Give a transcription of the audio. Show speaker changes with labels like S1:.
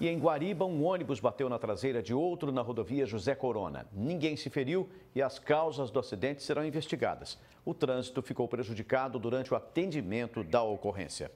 S1: E em Guariba, um ônibus bateu na traseira de outro na rodovia José Corona. Ninguém se feriu e as causas do acidente serão investigadas. O trânsito ficou prejudicado durante o atendimento da ocorrência.